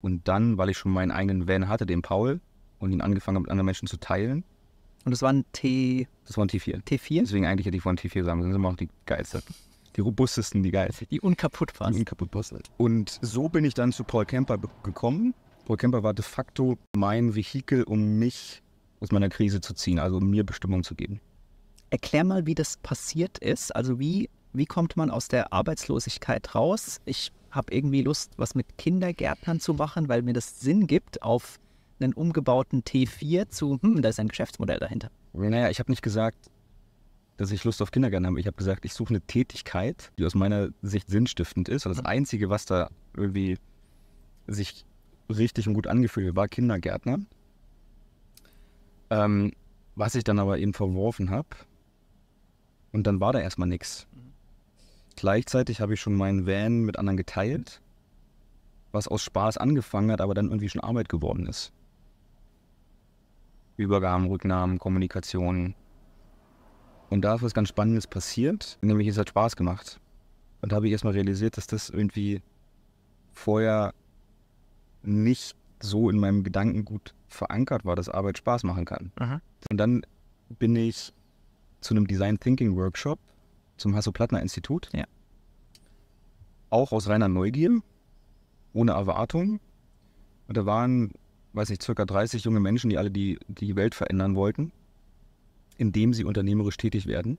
Und dann, weil ich schon meinen eigenen Van hatte, den Paul, und ihn angefangen habe, mit anderen Menschen zu teilen. Und das war ein T. Das war ein T4. T4? Deswegen eigentlich hätte ich von T4 sagen müssen. Das sind immer auch die geilsten. Die robustesten, die geilsten. Die unkaputt unkaputtbarsten. Die unkaputtbarsten. Und so bin ich dann zu Paul Kemper gekommen. Paul Kemper war de facto mein Vehikel, um mich aus meiner Krise zu ziehen, also um mir Bestimmung zu geben. Erklär mal, wie das passiert ist. Also wie, wie kommt man aus der Arbeitslosigkeit raus? Ich habe irgendwie Lust, was mit Kindergärtnern zu machen, weil mir das Sinn gibt auf einen umgebauten T4 zu, hm, da ist ein Geschäftsmodell dahinter. Naja, ich habe nicht gesagt, dass ich Lust auf Kindergärtner habe. Ich habe gesagt, ich suche eine Tätigkeit, die aus meiner Sicht sinnstiftend ist. Und das mhm. Einzige, was da irgendwie sich richtig und gut angefühlt hat, war Kindergärtner. Ähm, was ich dann aber eben verworfen habe. Und dann war da erstmal nichts. Gleichzeitig habe ich schon meinen Van mit anderen geteilt, was aus Spaß angefangen hat, aber dann irgendwie schon Arbeit geworden ist. Übergaben, Rücknahmen, Kommunikation. Und da ist was ganz Spannendes passiert, nämlich es hat Spaß gemacht. Und da habe ich erstmal realisiert, dass das irgendwie vorher nicht so in meinem Gedankengut verankert war, dass Arbeit Spaß machen kann. Aha. Und dann bin ich zu einem Design Thinking Workshop zum Hasso-Plattner-Institut. Ja. Auch aus reiner Neugier, ohne Erwartung. Und da waren, weiß ich, circa 30 junge Menschen, die alle die, die Welt verändern wollten, indem sie unternehmerisch tätig werden.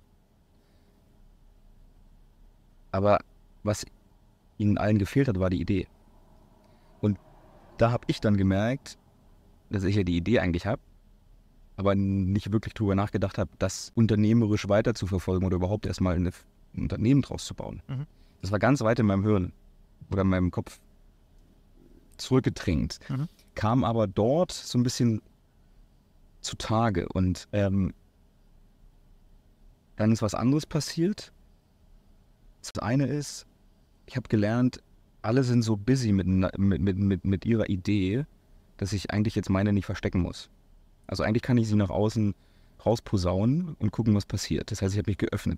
Aber was ihnen allen gefehlt hat, war die Idee. Und da habe ich dann gemerkt, dass ich ja die Idee eigentlich habe, aber nicht wirklich drüber nachgedacht habe, das unternehmerisch weiter zu verfolgen oder überhaupt erstmal ein Unternehmen draus zu bauen. Mhm. Das war ganz weit in meinem Hirn oder in meinem Kopf zurückgedrängt. Mhm. Kam aber dort so ein bisschen zutage und ähm, dann ist was anderes passiert. Das eine ist, ich habe gelernt, alle sind so busy mit, mit, mit, mit ihrer Idee, dass ich eigentlich jetzt meine nicht verstecken muss. Also eigentlich kann ich sie nach außen rausposaunen und gucken, was passiert. Das heißt, ich habe mich geöffnet.